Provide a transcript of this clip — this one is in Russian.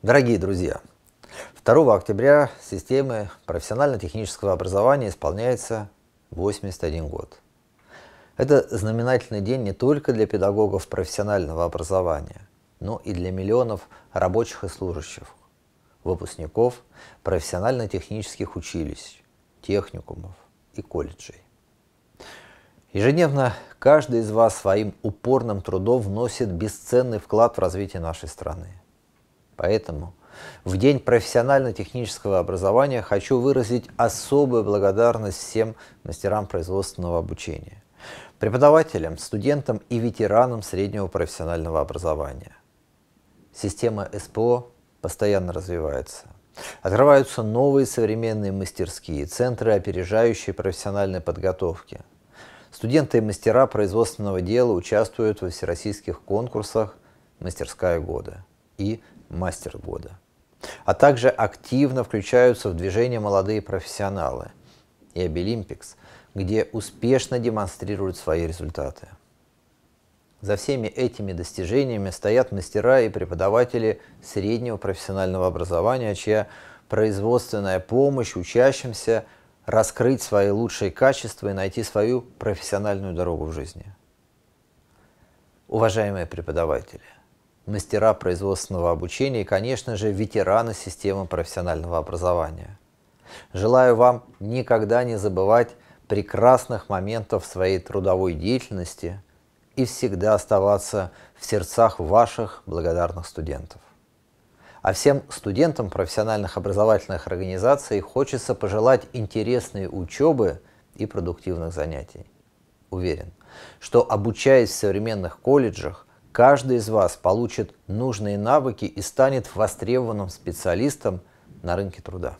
Дорогие друзья, 2 октября системы профессионально-технического образования исполняется 81 год. Это знаменательный день не только для педагогов профессионального образования, но и для миллионов рабочих и служащих, выпускников профессионально-технических училищ, техникумов и колледжей. Ежедневно каждый из вас своим упорным трудом вносит бесценный вклад в развитие нашей страны – Поэтому в День профессионально-технического образования хочу выразить особую благодарность всем мастерам производственного обучения, преподавателям, студентам и ветеранам среднего профессионального образования. Система СПО постоянно развивается. Открываются новые современные мастерские, центры опережающей профессиональной подготовки. Студенты и мастера производственного дела участвуют во всероссийских конкурсах «Мастерская года» и мастер года. А также активно включаются в движение молодые профессионалы и Обилимпикс, где успешно демонстрируют свои результаты. За всеми этими достижениями стоят мастера и преподаватели среднего профессионального образования, чья производственная помощь учащимся раскрыть свои лучшие качества и найти свою профессиональную дорогу в жизни. Уважаемые преподаватели, мастера производственного обучения и, конечно же, ветераны системы профессионального образования. Желаю вам никогда не забывать прекрасных моментов своей трудовой деятельности и всегда оставаться в сердцах ваших благодарных студентов. А всем студентам профессиональных образовательных организаций хочется пожелать интересной учебы и продуктивных занятий. Уверен, что обучаясь в современных колледжах, каждый из вас получит нужные навыки и станет востребованным специалистом на рынке труда.